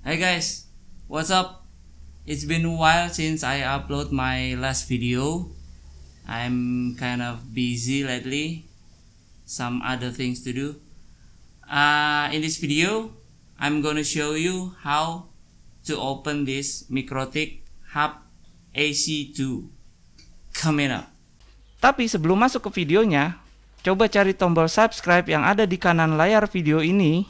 Hi guys, what's up? It's been a while since I upload my last video. I'm kind of busy lately. Some other things to do. Uh, in this video, I'm gonna show you how to open this Mikrotik Hub AC2. Coming up. Tapi sebelum masuk ke videonya, coba cari tombol subscribe yang ada di kanan layar video ini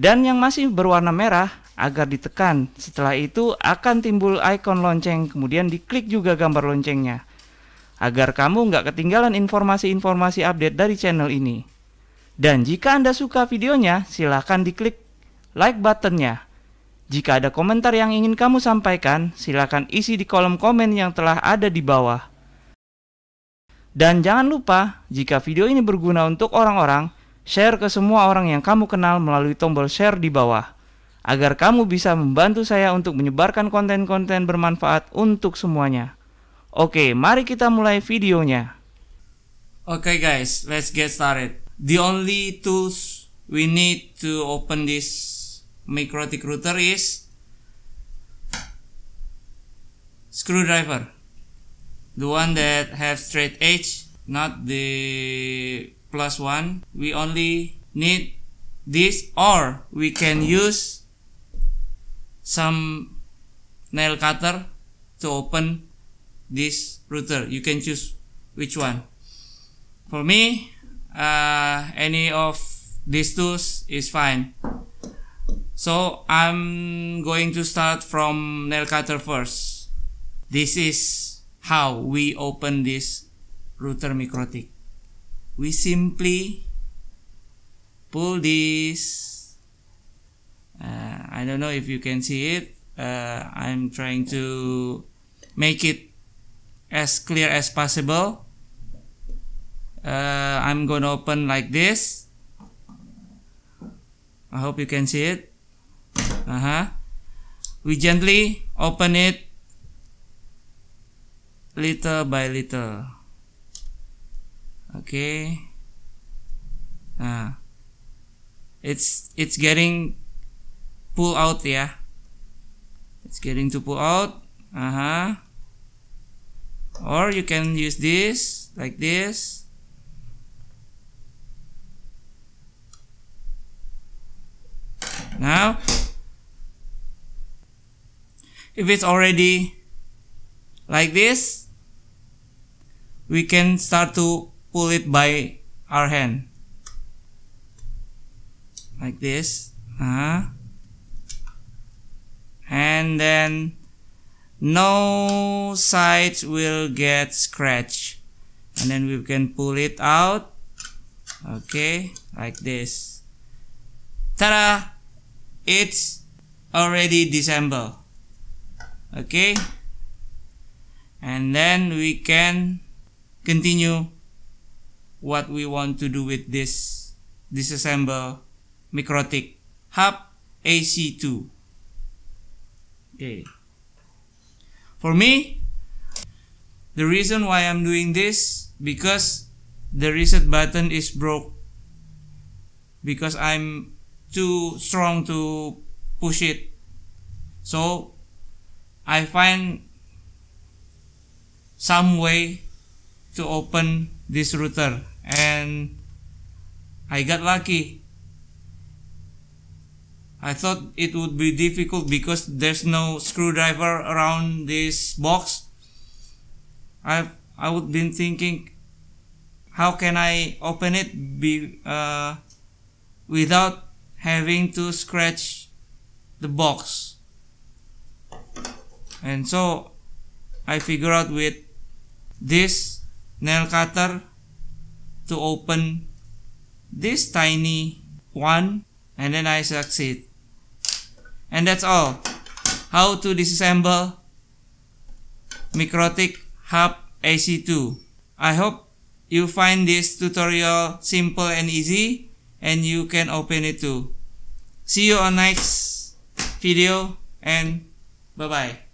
dan yang masih berwarna merah agar ditekan. Setelah itu akan timbul ikon lonceng, kemudian diklik juga gambar loncengnya. Agar kamu nggak ketinggalan informasi-informasi update dari channel ini. Dan jika Anda suka videonya, silakan diklik like buttonnya. Jika ada komentar yang ingin kamu sampaikan, silakan isi di kolom komen yang telah ada di bawah. Dan jangan lupa, jika video ini berguna untuk orang-orang, share ke semua orang yang kamu kenal melalui tombol share di bawah agar kamu bisa membantu saya untuk menyebarkan konten-konten bermanfaat untuk semuanya. Oke, mari kita mulai videonya. Oke okay guys, let's get started. The only tools we need to open this Mikrotik router is screwdriver. The one that have straight edge, not the plus one. We only need this or we can use some nail cutter to open this router you can choose which one for me uh, any of these tools is fine so I'm going to start from nail cutter first this is how we open this router Mikrotik. we simply pull this I don't know if you can see it. Uh, I'm trying to make it as clear as possible. Uh, I'm gonna open like this. I hope you can see it. Uh huh. We gently open it little by little. Okay. Uh, it's it's getting pull out yeah. It's getting to pull out. Uh-huh. Or you can use this like this. Now, if it's already like this, we can start to pull it by our hand. Like this. Uh -huh. and then no sides will get scratched and then we can pull it out okay like this Tada! it's already disassembled okay and then we can continue what we want to do with this disassemble microtic hub AC2 Okay. For me, the reason why I'm doing this because the reset button is broke. Because I'm too strong to push it. So I find some way to open this router and I got lucky I thought it would be difficult because there's no screwdriver around this box. I've I would been thinking, how can I open it be uh, without having to scratch the box? And so I figure out with this nail cutter to open this tiny one and then I succeed. And that's all. How to disassemble Mikrotik Hub AC2. I hope you find this tutorial simple and easy and you can open it too. See you on next video and bye-bye.